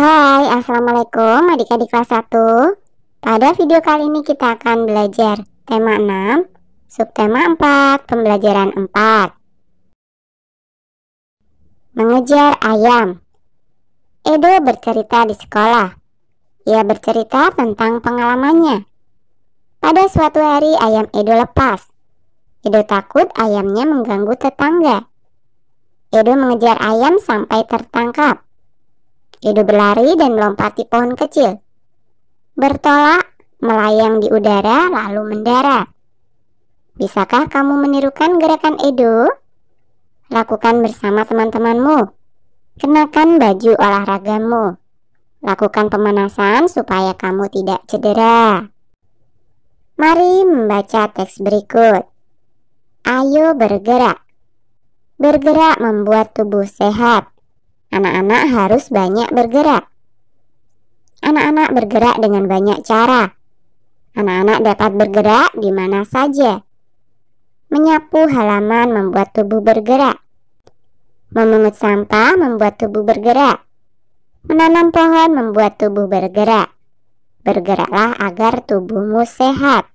Hai, Assalamualaikum adik-adik kelas 1 Pada video kali ini kita akan belajar tema 6, subtema 4, pembelajaran 4 Mengejar ayam Edo bercerita di sekolah Ia bercerita tentang pengalamannya Pada suatu hari ayam Edo lepas Edo takut ayamnya mengganggu tetangga Edo mengejar ayam sampai tertangkap Edo berlari dan melompati pohon kecil. Bertolak, melayang di udara, lalu mendarat. Bisakah kamu menirukan gerakan Edo? Lakukan bersama teman-temanmu. Kenakan baju olahragamu. Lakukan pemanasan supaya kamu tidak cedera. Mari membaca teks berikut. Ayo bergerak. Bergerak membuat tubuh sehat anak-anak harus banyak bergerak. Anak-anak bergerak dengan banyak cara. Anak-anak dapat bergerak di mana saja. Menyapu halaman membuat tubuh bergerak. Memungut sampah membuat tubuh bergerak. Menanam pohon membuat tubuh bergerak. Bergeraklah agar tubuhmu sehat.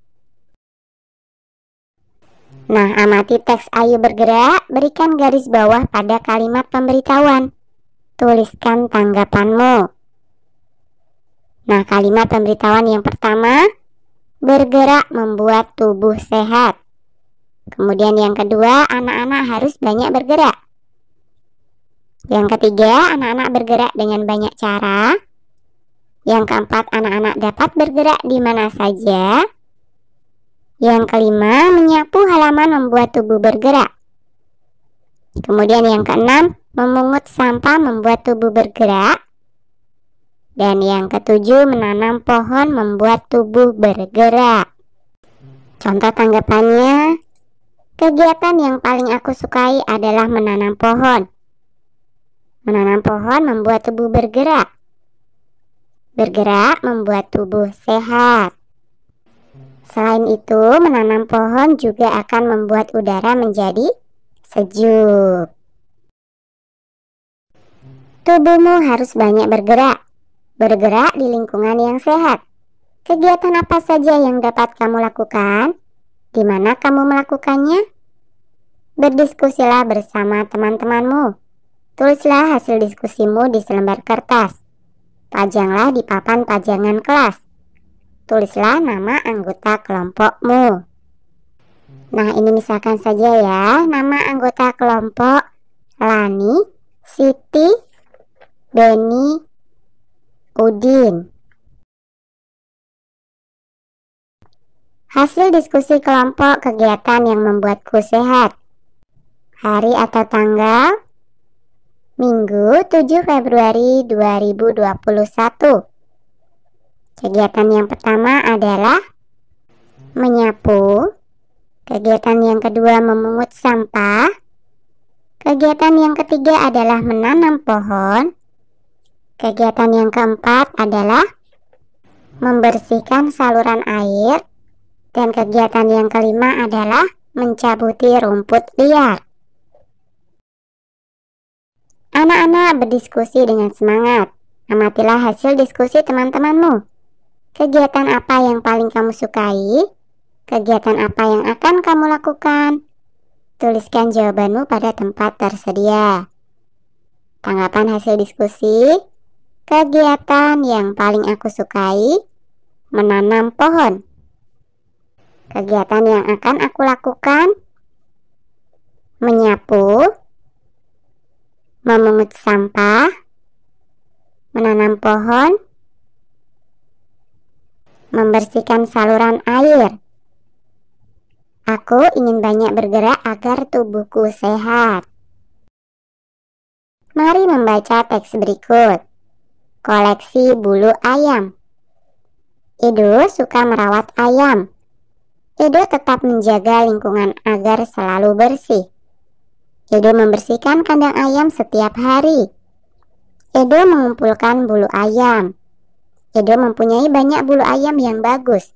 Nah, amati teks Ayu bergerak, berikan garis bawah pada kalimat pemberitahuan tuliskan tanggapanmu. Nah, kalimat pemberitahuan yang pertama, bergerak membuat tubuh sehat. Kemudian yang kedua, anak-anak harus banyak bergerak. Yang ketiga, anak-anak bergerak dengan banyak cara. Yang keempat, anak-anak dapat bergerak di mana saja. Yang kelima, menyapu halaman membuat tubuh bergerak. Kemudian yang keenam, memungut sampah membuat tubuh bergerak. Dan yang ketujuh, menanam pohon membuat tubuh bergerak. Contoh tanggapannya, kegiatan yang paling aku sukai adalah menanam pohon. Menanam pohon membuat tubuh bergerak. Bergerak membuat tubuh sehat. Selain itu, menanam pohon juga akan membuat udara menjadi sejuk. Tubuhmu harus banyak bergerak. Bergerak di lingkungan yang sehat. Kegiatan apa saja yang dapat kamu lakukan? Di mana kamu melakukannya? Berdiskusilah bersama teman-temanmu. Tulislah hasil diskusimu di selembar kertas. Pajanglah di papan pajangan kelas. Tulislah nama anggota kelompokmu. Nah, ini misalkan saja ya, nama anggota kelompok Lani, Siti, Beni, Udin. Hasil diskusi kelompok kegiatan yang membuatku sehat. Hari atau tanggal Minggu 7 Februari 2021. Kegiatan yang pertama adalah menyapu, Kegiatan yang kedua memungut sampah. Kegiatan yang ketiga adalah menanam pohon. Kegiatan yang keempat adalah membersihkan saluran air. Dan kegiatan yang kelima adalah mencabuti rumput liar. Anak-anak berdiskusi dengan semangat. Amatilah hasil diskusi teman-temanmu. Kegiatan apa yang paling kamu sukai? Kegiatan apa yang akan kamu lakukan? Tuliskan jawabanmu pada tempat tersedia. Tanggapan hasil diskusi: Kegiatan yang paling aku sukai menanam pohon. Kegiatan yang akan aku lakukan menyapu, memungut sampah, menanam pohon, membersihkan saluran air. Aku ingin banyak bergerak agar tubuhku sehat. Mari membaca teks berikut. Koleksi bulu ayam. Edo suka merawat ayam. Edo tetap menjaga lingkungan agar selalu bersih. Edo membersihkan kandang ayam setiap hari. Edo mengumpulkan bulu ayam. Edo mempunyai banyak bulu ayam yang bagus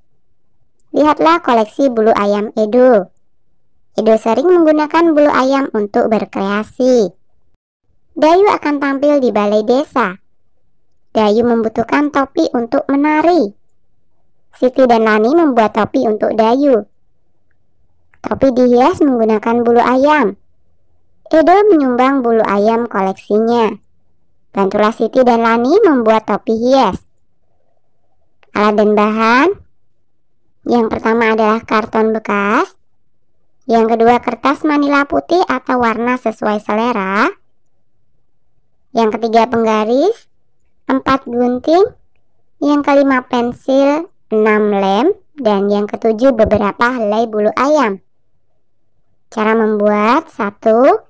lihatlah koleksi bulu ayam Edo. Edo sering menggunakan bulu ayam untuk berkreasi. Dayu akan tampil di balai desa. Dayu membutuhkan topi untuk menari. Siti dan Lani membuat topi untuk Dayu. Topi dihias menggunakan bulu ayam. Edo menyumbang bulu ayam koleksinya. Bantulah Siti dan Lani membuat topi hias. Alat dan bahan yang pertama adalah karton bekas. Yang kedua kertas manila putih atau warna sesuai selera. Yang ketiga penggaris. Empat gunting. Yang kelima pensil. Enam lem. Dan yang ketujuh beberapa helai bulu ayam. Cara membuat satu,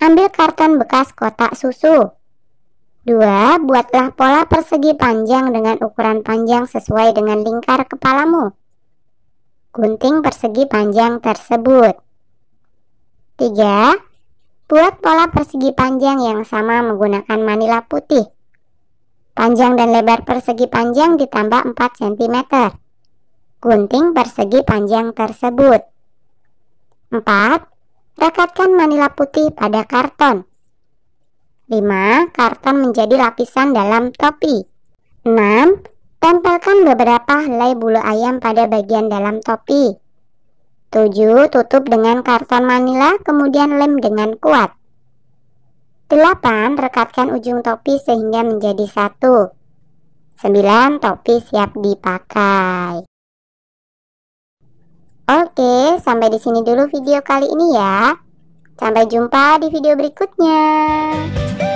Ambil karton bekas kotak susu. 2. Buatlah pola persegi panjang dengan ukuran panjang sesuai dengan lingkar kepalamu gunting persegi panjang tersebut. 3. Buat pola persegi panjang yang sama menggunakan manila putih. Panjang dan lebar persegi panjang ditambah 4 cm. Gunting persegi panjang tersebut. 4. Rekatkan manila putih pada karton. 5. Karton menjadi lapisan dalam topi. 6. Tempelkan beberapa helai bulu ayam pada bagian dalam topi. 7. Tutup dengan karton manila, kemudian lem dengan kuat. 8. Rekatkan ujung topi sehingga menjadi satu. 9. Topi siap dipakai. Oke, sampai di sini dulu video kali ini ya. Sampai jumpa di video berikutnya.